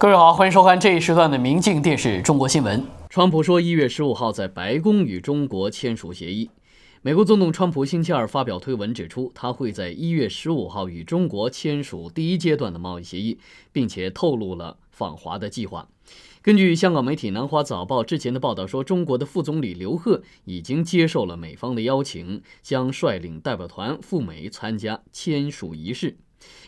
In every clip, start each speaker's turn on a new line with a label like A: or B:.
A: 各位好，欢迎收看这一时段的《明镜电视中国新闻》。川普说，一月十五号在白宫与中国签署协议。美国总统川普星期二发表推文指出，他会在一月十五号与中国签署第一阶段的贸易协议，并且透露了访华的计划。根据香港媒体《南华早报》之前的报道说，中国的副总理刘鹤已经接受了美方的邀请，将率领代表团赴美参加签署仪式。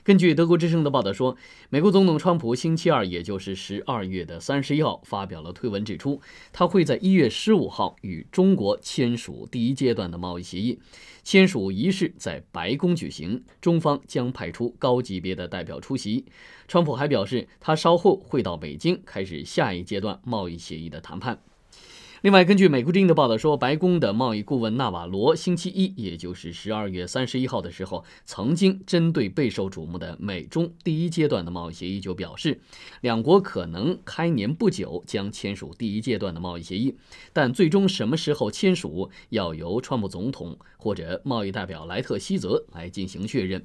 A: 根据德国之声的报道说，美国总统川普星期二，也就是十二月的三十一号，发表了推文，指出他会在一月十五号与中国签署第一阶段的贸易协议，签署仪式在白宫举行，中方将派出高级别的代表出席。川普还表示，他稍后会到北京开始下一阶段贸易协议的谈判。另外，根据美国《之音的报道说，白宫的贸易顾问纳瓦罗星期一，也就是十二月三十一号的时候，曾经针对备受瞩目的美中第一阶段的贸易协议，就表示，两国可能开年不久将签署第一阶段的贸易协议，但最终什么时候签署，要由川普总统或者贸易代表莱特希泽来进行确认。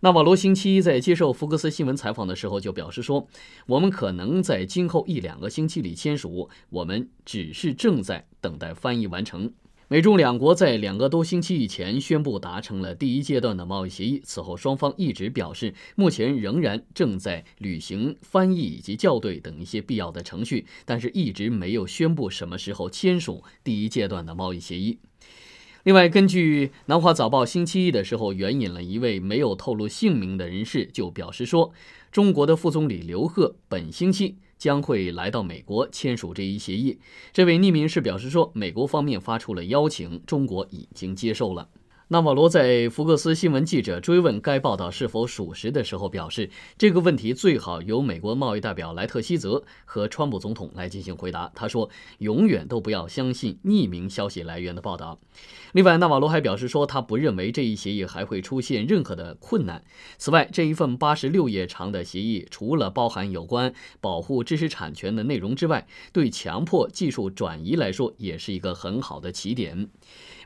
A: 那么，罗期一在接受福克斯新闻采访的时候就表示说：“我们可能在今后一两个星期里签署，我们只是正在等待翻译完成。”美中两国在两个多星期以前宣布达成了第一阶段的贸易协议，此后双方一直表示，目前仍然正在履行翻译以及校对等一些必要的程序，但是一直没有宣布什么时候签署第一阶段的贸易协议。另外，根据《南华早报》星期一的时候，援引了一位没有透露姓名的人士，就表示说，中国的副总理刘鹤本星期将会来到美国签署这一协议。这位匿名人士表示说，美国方面发出了邀请，中国已经接受了。纳瓦罗在福克斯新闻记者追问该报道是否属实的时候表示，这个问题最好由美国贸易代表莱特希泽和川普总统来进行回答。他说：“永远都不要相信匿名消息来源的报道。”另外，纳瓦罗还表示说，他不认为这一协议还会出现任何的困难。此外，这一份八十六页长的协议，除了包含有关保护知识产权的内容之外，对强迫技术转移来说，也是一个很好的起点。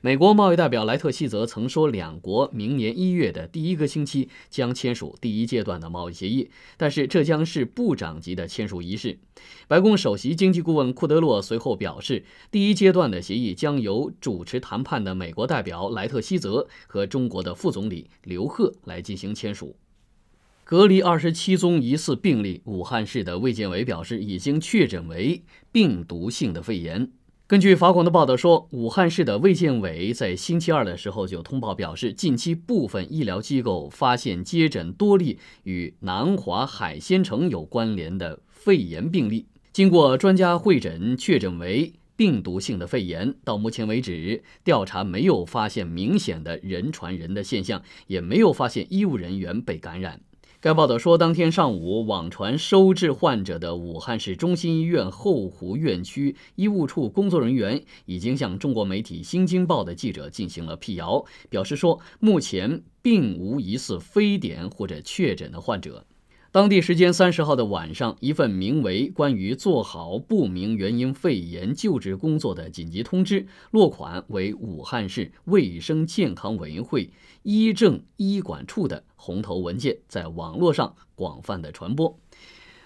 A: 美国贸易代表莱特希泽曾说，两国明年一月的第一个星期将签署第一阶段的贸易协议，但是这将是部长级的签署仪式。白宫首席经济顾问库德洛随后表示，第一阶段的协议将由主持谈判的美国代表莱特希泽和中国的副总理刘鹤来进行签署。隔离二十七宗疑似病例，武汉市的卫健委表示已经确诊为病毒性的肺炎。根据法广的报道说，武汉市的卫健委在星期二的时候就通报表示，近期部分医疗机构发现接诊多例与南华海鲜城有关联的肺炎病例，经过专家会诊，确诊为病毒性的肺炎。到目前为止，调查没有发现明显的人传人的现象，也没有发现医务人员被感染。该报道说，当天上午网传收治患者的武汉市中心医院后湖院区医务处工作人员已经向中国媒体《新京报》的记者进行了辟谣，表示说，目前并无疑似非典或者确诊的患者。当地时间三十号的晚上，一份名为《关于做好不明原因肺炎救治工作的紧急通知》，落款为武汉市卫生健康委员会医政医管处的红头文件，在网络上广泛的传播。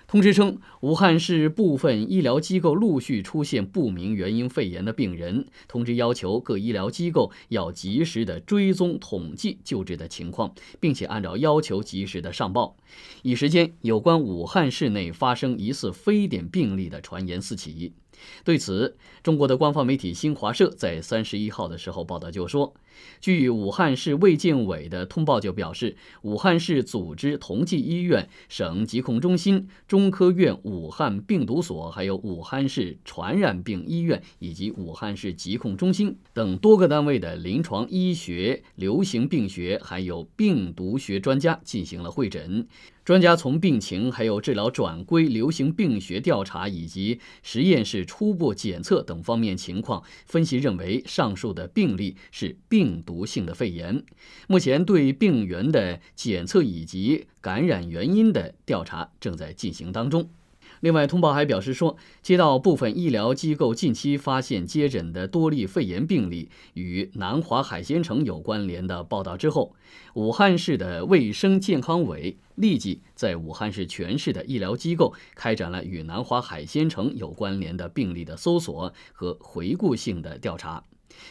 A: 通知称，武汉市部分医疗机构陆续出现不明原因肺炎的病人。通知要求各医疗机构要及时的追踪统计救治的情况，并且按照要求及时的上报。一时间，有关武汉市内发生疑似非典病例的传言四起。对此，中国的官方媒体新华社在三十一号的时候报道就说。据武汉市卫健委的通报就表示，武汉市组织同济医院、省疾控中心、中科院武汉病毒所，还有武汉市传染病医院以及武汉市疾控中心等多个单位的临床医学、流行病学还有病毒学专家进行了会诊。专家从病情、还有治疗转归、流行病学调查以及实验室初步检测等方面情况分析认为，上述的病例是病。病毒性的肺炎，目前对病原的检测以及感染原因的调查正在进行当中。另外，通报还表示说，接到部分医疗机构近期发现接诊的多例肺炎病例与南华海鲜城有关联的报道之后，武汉市的卫生健康委立即在武汉市全市的医疗机构开展了与南华海鲜城有关联的病例的搜索和回顾性的调查。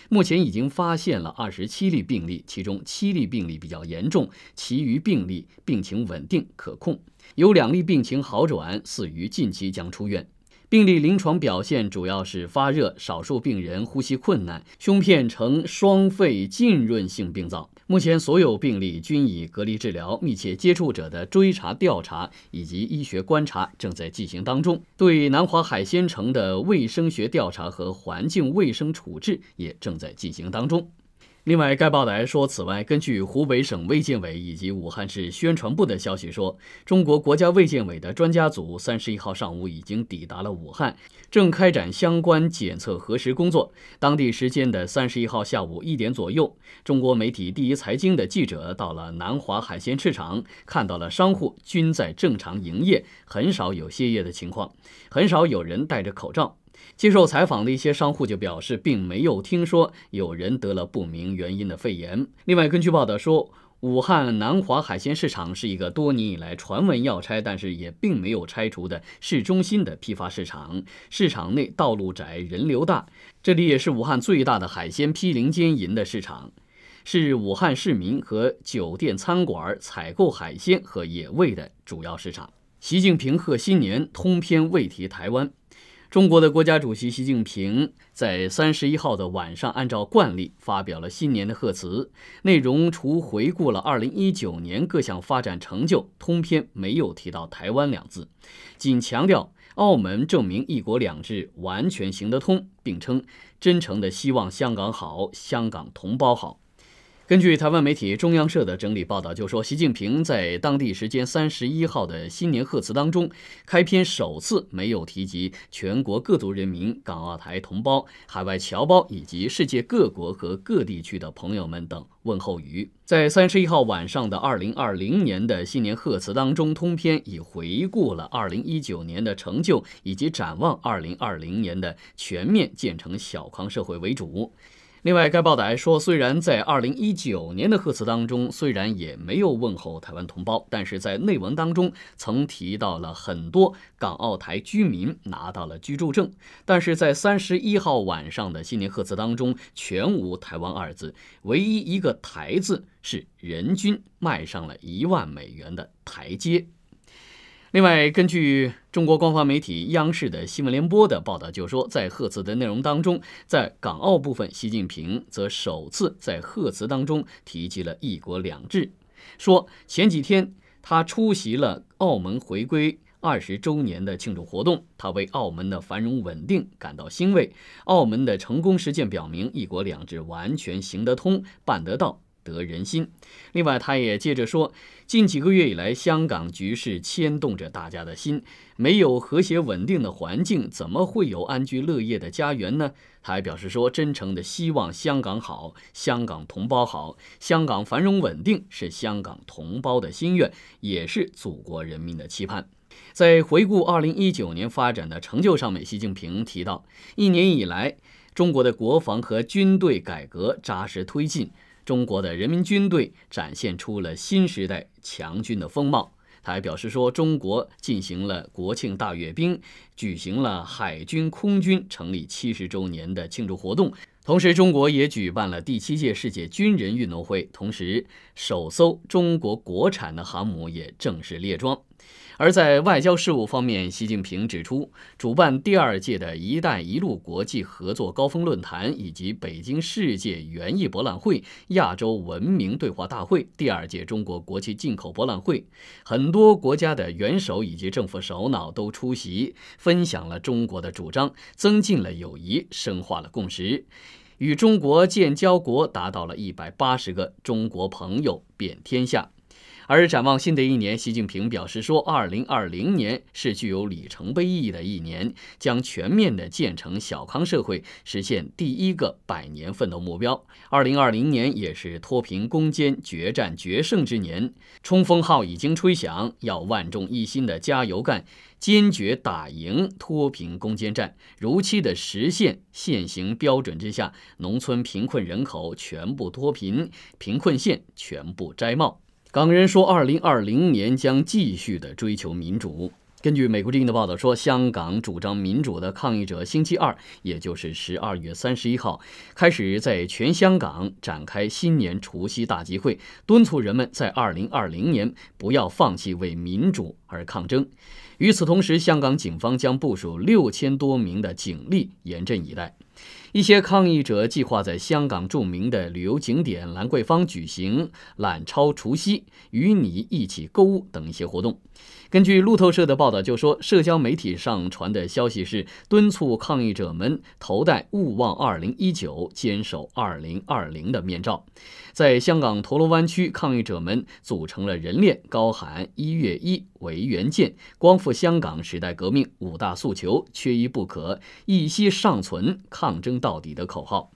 A: 目前已经发现了二十七例病例，其中七例病例比较严重，其余病例病情稳定可控，有两例病情好转，似于近期将出院。病例临床表现主要是发热，少数病人呼吸困难，胸片呈双肺浸润性病灶。目前，所有病例均已隔离治疗，密切接触者的追查调查以及医学观察正在进行当中。对南华海鲜城的卫生学调查和环境卫生处置也正在进行当中。另外，该报道说，此外，根据湖北省卫健委以及武汉市宣传部的消息说，中国国家卫健委的专家组三十一号上午已经抵达了武汉。正开展相关检测核实工作。当地时间的三十一号下午一点左右，中国媒体第一财经的记者到了南华海鲜市场，看到了商户均在正常营业，很少有歇业的情况，很少有人戴着口罩。接受采访的一些商户就表示，并没有听说有人得了不明原因的肺炎。另外，根据报道说。武汉南华海鲜市场是一个多年以来传闻要拆，但是也并没有拆除的市中心的批发市场。市场内道路窄，人流大，这里也是武汉最大的海鲜批零兼营的市场，是武汉市民和酒店餐馆采购海鲜和野味的主要市场。习近平贺新年通篇未提台湾。中国的国家主席习近平在三十一号的晚上，按照惯例发表了新年的贺词。内容除回顾了二零一九年各项发展成就，通篇没有提到台湾两字，仅强调澳门证明“一国两制”完全行得通，并称真诚的希望香港好，香港同胞好。根据台湾媒体中央社的整理报道，就说习近平在当地时间三十一号的新年贺词当中，开篇首次没有提及全国各族人民、港澳台同胞、海外侨胞以及世界各国和各地区的朋友们等问候语。在三十一号晚上的二零二零年的新年贺词当中，通篇已回顾了二零一九年的成就以及展望二零二零年的全面建成小康社会为主。另外，该报还说，虽然在二零一九年的贺词当中，虽然也没有问候台湾同胞，但是在内文当中曾提到了很多港澳台居民拿到了居住证，但是在三十一号晚上的新年贺词当中，全无“台湾”二字，唯一一个“台”字是人均迈上了一万美元的台阶。另外，根据中国官方媒体央视的新闻联播的报道，就说在贺词的内容当中，在港澳部分，习近平则首次在贺词当中提及了一国两制，说前几天他出席了澳门回归二十周年的庆祝活动，他为澳门的繁荣稳定感到欣慰，澳门的成功实践表明，一国两制完全行得通，办得到。得人心。另外，他也接着说，近几个月以来，香港局势牵动着大家的心。没有和谐稳定的环境，怎么会有安居乐业的家园呢？他还表示说，真诚的希望香港好，香港同胞好，香港繁荣稳定是香港同胞的心愿，也是祖国人民的期盼。在回顾二零一九年发展的成就上面，习近平提到，一年以来，中国的国防和军队改革扎实推进。中国的人民军队展现出了新时代强军的风貌。他还表示说，中国进行了国庆大阅兵，举行了海军、空军成立七十周年的庆祝活动。同时，中国也举办了第七届世界军人运动会。同时，首艘中国国产的航母也正式列装。而在外交事务方面，习近平指出，主办第二届的一带一路国际合作高峰论坛，以及北京世界园艺博览会、亚洲文明对话大会、第二届中国国际进口博览会，很多国家的元首以及政府首脑都出席，分享了中国的主张，增进了友谊，深化了共识，与中国建交国达到了一百八十个，中国朋友遍天下。而展望新的一年，习近平表示说：“二零二零年是具有里程碑意义的一年，将全面的建成小康社会，实现第一个百年奋斗目标。二零二零年也是脱贫攻坚决战决胜之年，冲锋号已经吹响，要万众一心的加油干，坚决打赢脱贫攻坚战，如期的实现现行标准之下农村贫困人口全部脱贫，贫困县全部摘帽。”港人说，二零二零年将继续的追求民主。根据美国《之音的报道说，香港主张民主的抗议者，星期二，也就是十二月三十一号，开始在全香港展开新年除夕大集会，敦促人们在二零二零年不要放弃为民主而抗争。与此同时，香港警方将部署六千多名的警力严阵以待。一些抗议者计划在香港著名的旅游景点兰桂坊举行揽超除夕、与你一起购物等一些活动。根据路透社的报道，就说社交媒体上传的消息是敦促抗议者们头戴“勿忘2019，坚守 2020” 的面罩，在香港铜锣湾区，抗议者们组成了人链，高喊“一月一，为园件，光复香港，时代革命”五大诉求，缺一不可，一息尚存，抗争到底的口号。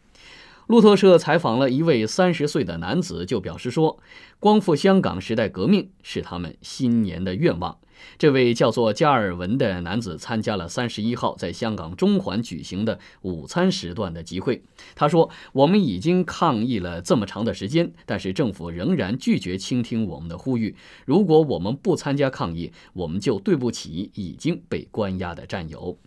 A: 路透社采访了一位三十岁的男子，就表示说：“光复香港，时代革命是他们新年的愿望。”这位叫做加尔文的男子参加了三十一号在香港中环举行的午餐时段的集会。他说：“我们已经抗议了这么长的时间，但是政府仍然拒绝倾听我们的呼吁。如果我们不参加抗议，我们就对不起已经被关押的战友。”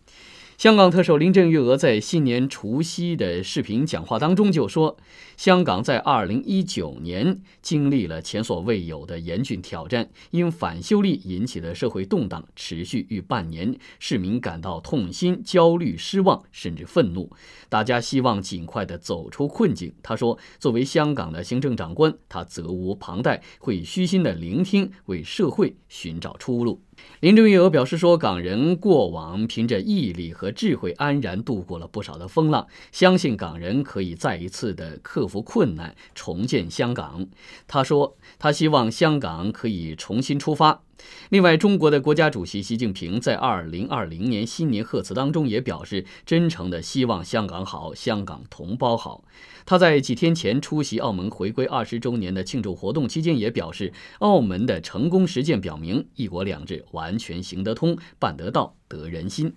A: 香港特首林郑月娥在新年除夕的视频讲话当中就说，香港在2019年经历了前所未有的严峻挑战，因反修例引起的社会动荡持续逾半年，市民感到痛心、焦虑、失望，甚至愤怒。大家希望尽快的走出困境。他说，作为香港的行政长官，他责无旁贷，会虚心的聆听，为社会寻找出路。林郑月娥表示说：“港人过往凭着毅力和智慧，安然度过了不少的风浪，相信港人可以再一次的克服困难，重建香港。”他说：“他希望香港可以重新出发。”另外，中国的国家主席习近平在二零二零年新年贺词当中也表示，真诚地希望香港好，香港同胞好。他在几天前出席澳门回归二十周年的庆祝活动期间，也表示，澳门的成功实践表明，一国两制完全行得通、办得到、得人心。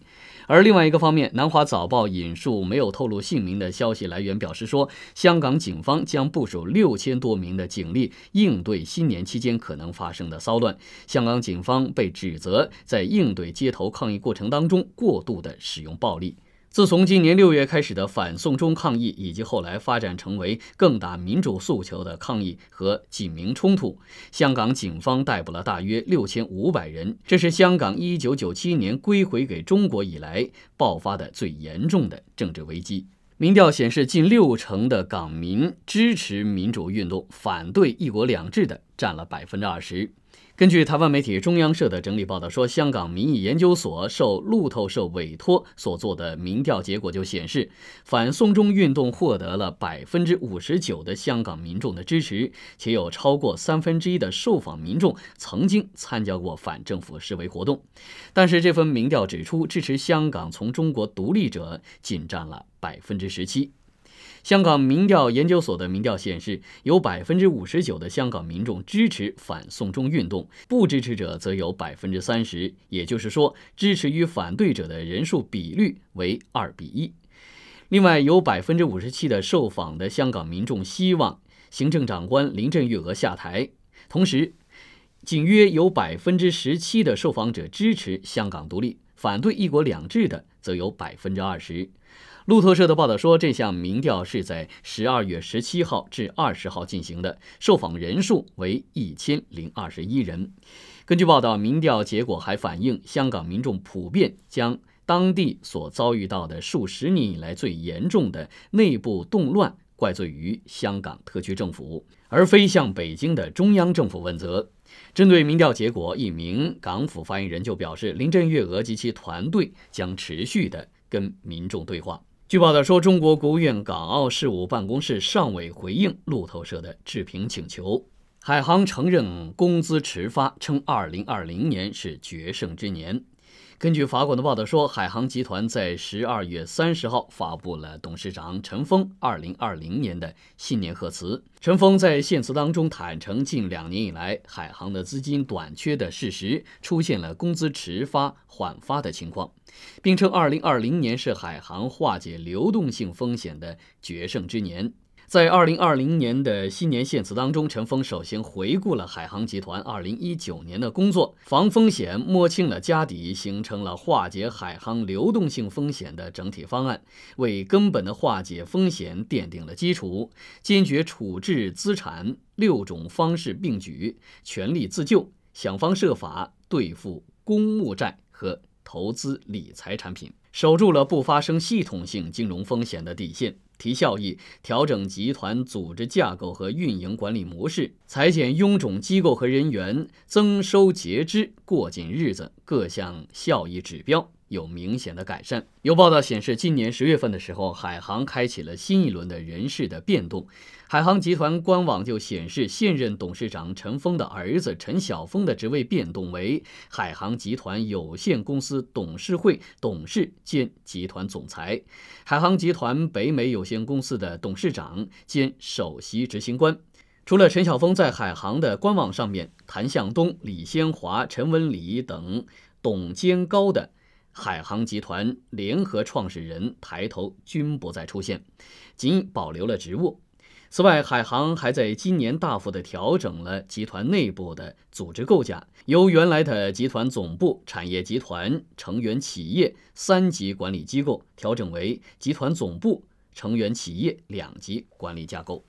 A: 而另外一个方面，《南华早报》引述没有透露姓名的消息来源表示说，香港警方将部署六千多名的警力应对新年期间可能发生的骚乱。香港警方被指责在应对街头抗议过程当中过度的使用暴力。自从今年六月开始的反送中抗议，以及后来发展成为更大民主诉求的抗议和警民冲突，香港警方逮捕了大约六千五百人。这是香港一九九七年归回给中国以来爆发的最严重的政治危机。民调显示，近六成的港民支持民主运动，反对“一国两制”的占了百分之二十。根据台湾媒体中央社的整理报道说，香港民意研究所受路透社委托所做的民调结果就显示，反送中运动获得了百分之五十九的香港民众的支持，且有超过三分之一的受访民众曾经参加过反政府示威活动。但是这份民调指出，支持香港从中国独立者仅占了百分之十七。香港民调研究所的民调显示，有百分之五十九的香港民众支持反送中运动，不支持者则有百分之三十。也就是说，支持与反对者的人数比率为二比一。另外，有百分之五十七的受访的香港民众希望行政长官林郑月娥下台。同时，仅约有百分之十七的受访者支持香港独立，反对“一国两制”的则有百分之二十。路透社的报道说，这项民调是在十二月十七号至二十号进行的，受访人数为一千零二十一人。根据报道，民调结果还反映香港民众普遍将当地所遭遇到的数十年以来最严重的内部动乱怪罪于香港特区政府，而非向北京的中央政府问责。针对民调结果，一名港府发言人就表示，林郑月娥及其团队将持续的跟民众对话。据报道说，中国国务院港澳事务办公室尚未回应路透社的置评请求。海航承认工资迟发，称2020年是决胜之年。根据法广的报道说，海航集团在十二月三十号发布了董事长陈峰二零二零年的新年贺词。陈峰在献词当中坦承近两年以来海航的资金短缺的事实，出现了工资迟发、缓发的情况，并称二零二零年是海航化解流动性风险的决胜之年。在二零二零年的新年献词当中，陈峰首先回顾了海航集团二零一九年的工作，防风险摸清了家底，形成了化解海航流动性风险的整体方案，为根本的化解风险奠定了基础。坚决处置资产，六种方式并举，全力自救，想方设法对付公募债和投资理财产品，守住了不发生系统性金融风险的底线。提效益，调整集团组织架构和运营管理模式，裁减臃肿机构和人员，增收节支，过紧日子，各项效益指标。有明显的改善。有报道显示，今年十月份的时候，海航开启了新一轮的人事的变动。海航集团官网就显示，现任董事长陈峰的儿子陈晓峰的职位变动为海航集团有限公司董事会董事兼集团总裁，海航集团北美有限公司的董事长兼首席执行官。除了陈晓峰在海航的官网上面，谭向东、李先华、陈文礼等董监高的。海航集团联合创始人抬头均不再出现，仅保留了职务。此外，海航还在今年大幅的调整了集团内部的组织构架，由原来的集团总部、产业集团、成员企业三级管理机构，调整为集团总部、成员企业两级管理架构。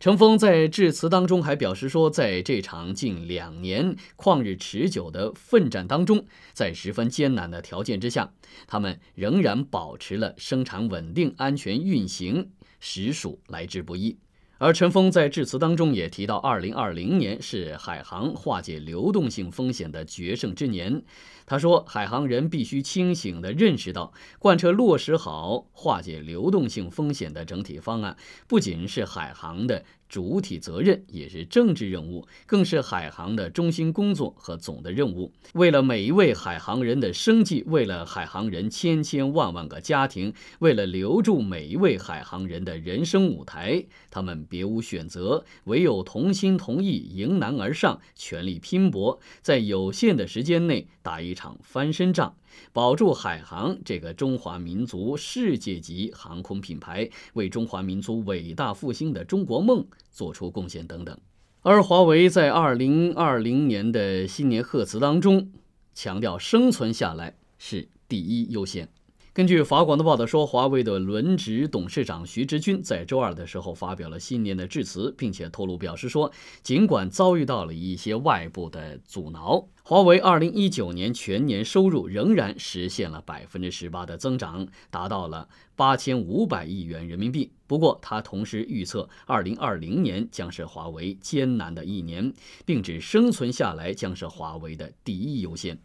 A: 程峰在致辞当中还表示说，在这场近两年旷日持久的奋战当中，在十分艰难的条件之下，他们仍然保持了生产稳定、安全运行，实属来之不易。而陈峰在致辞当中也提到，二零二零年是海航化解流动性风险的决胜之年。他说，海航人必须清醒地认识到，贯彻落实好化解流动性风险的整体方案，不仅是海航的。主体责任也是政治任务，更是海航的中心工作和总的任务。为了每一位海航人的生计，为了海航人千千万万个家庭，为了留住每一位海航人的人生舞台，他们别无选择，唯有同心同意，迎难而上，全力拼搏，在有限的时间内打一场翻身仗，保住海航这个中华民族世界级航空品牌，为中华民族伟大复兴的中国梦。做出贡献等等，而华为在二零二零年的新年贺词当中强调，生存下来是第一优先。根据法广的报道说，华为的轮值董事长徐直军在周二的时候发表了新年的致辞，并且透露表示说，尽管遭遇到了一些外部的阻挠，华为2019年全年收入仍然实现了百分之十八的增长，达到了八千五百亿元人民币。不过，他同时预测，2020年将是华为艰难的一年，并指生存下来将是华为的第一优先。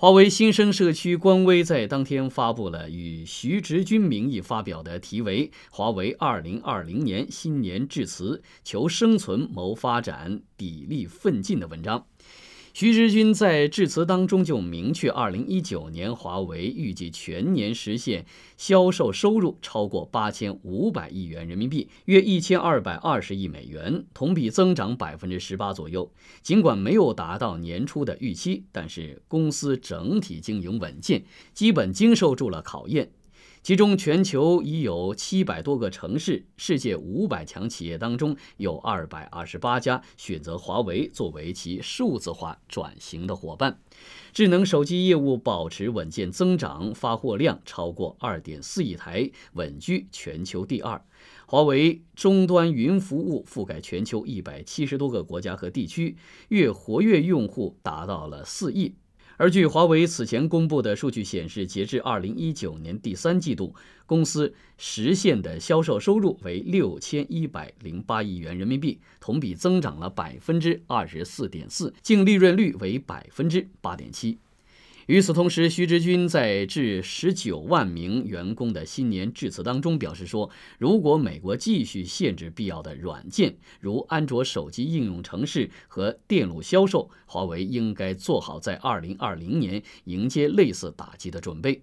A: 华为新生社区官微在当天发布了以徐直军名义发表的题为《华为二零二零年新年致辞：求生存，谋发展，砥砺奋进》的文章。徐直军在致辞当中就明确，二零一九年华为预计全年实现销售收入超过八千五百亿元人民币，约一千二百二十亿美元，同比增长百分之十八左右。尽管没有达到年初的预期，但是公司整体经营稳健，基本经受住了考验。其中，全球已有七百多个城市，世界五百强企业当中有二百二十八家选择华为作为其数字化转型的伙伴。智能手机业务保持稳健增长，发货量超过二点四亿台，稳居全球第二。华为终端云服务覆盖全球一百七十多个国家和地区，月活跃用户达到了四亿。而据华为此前公布的数据显示，截至二零一九年第三季度，公司实现的销售收入为六千一百零八亿元人民币，同比增长了百分之二十四点四，净利润率为百分之八点七。与此同时，徐直军在致19万名员工的新年致辞当中表示说：“如果美国继续限制必要的软件，如安卓手机应用程式和电路销售，华为应该做好在2020年迎接类似打击的准备。”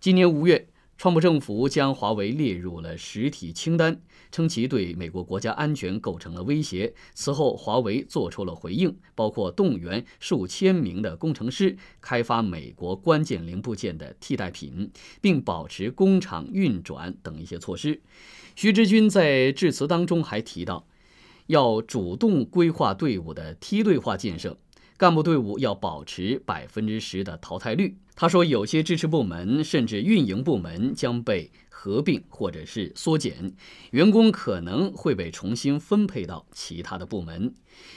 A: 今年五月。川普政府将华为列入了实体清单，称其对美国国家安全构成了威胁。此后，华为做出了回应，包括动员数千名的工程师开发美国关键零部件的替代品，并保持工厂运转等一些措施。徐志军在致辞当中还提到，要主动规划队伍的梯队化建设，干部队伍要保持百分之十的淘汰率。他说，有些支持部门甚至运营部门将被合并或者是缩减，员工可能会被重新分配到其他的部门。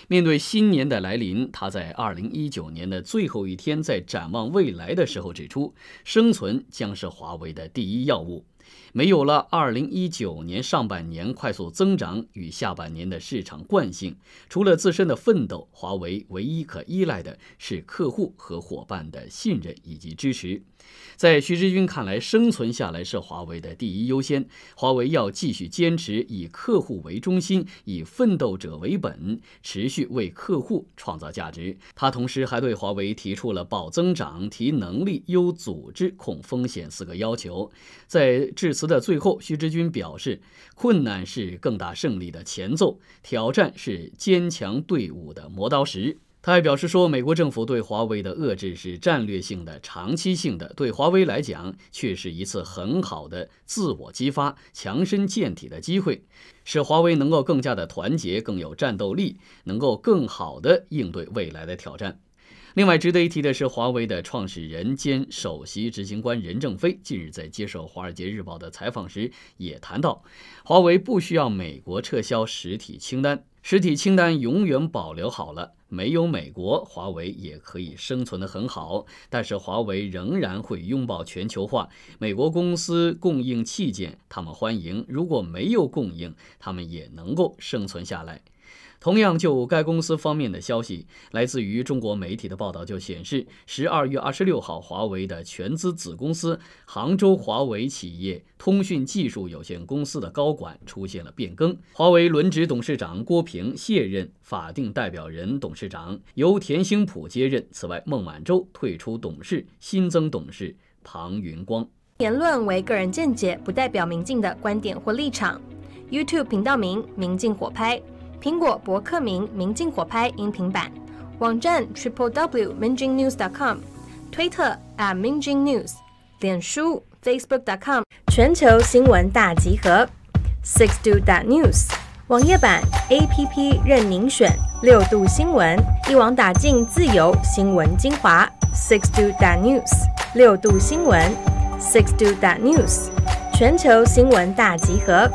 A: 面对新年的来临，他在二零一九年的最后一天在展望未来的时候指出，生存将是华为的第一要务。没有了2019年上半年快速增长与下半年的市场惯性，除了自身的奋斗，华为唯一可依赖的是客户和伙伴的信任以及支持。在徐志军看来，生存下来是华为的第一优先。华为要继续坚持以客户为中心，以奋斗者为本，持续为客户创造价值。他同时还对华为提出了保增长、提能力、优组织、控风险四个要求。在致辞。的最后，徐志军表示，困难是更大胜利的前奏，挑战是坚强队伍的磨刀石。他还表示说，美国政府对华为的遏制是战略性的、长期性的，对华为来讲却是一次很好的自我激发、强身健体的机会，使华为能够更加的团结、更有战斗力，能够更好的应对未来的挑战。另外值得一提的是，华为的创始人兼首席执行官任正非近日在接受《华尔街日报》的采访时，也谈到，华为不需要美国撤销实体清单，实体清单永远保留好了。没有美国，华为也可以生存得很好。但是华为仍然会拥抱全球化，美国公司供应器件，他们欢迎；如果没有供应，他们也能够生存下来。同样，就该公司方面的消息，来自于中国媒体的报道就显示，十二月二十六号，华为的全资子公司杭州华为企业通讯技术有限公司的高管出现了变更。华为轮值董事长郭平卸任法定代表人、董事长，由田兴普接任。此外，孟晚舟退出董事，新增董事庞云光。言论为个人见解，不代表明镜的观点或立场。YouTube 频道名：明镜火拍。苹果博客名：明镜火拍音频版，网站 triplewmingjingnews.com，推特 at mingjingnews，脸书 facebook.com，全球新闻大集合，sixtwo dot news，网页版、APP 任您选，六度新闻一网打尽，自由新闻精华，sixtwo dot news，六度新闻，sixtwo dot news，全球新闻大集合。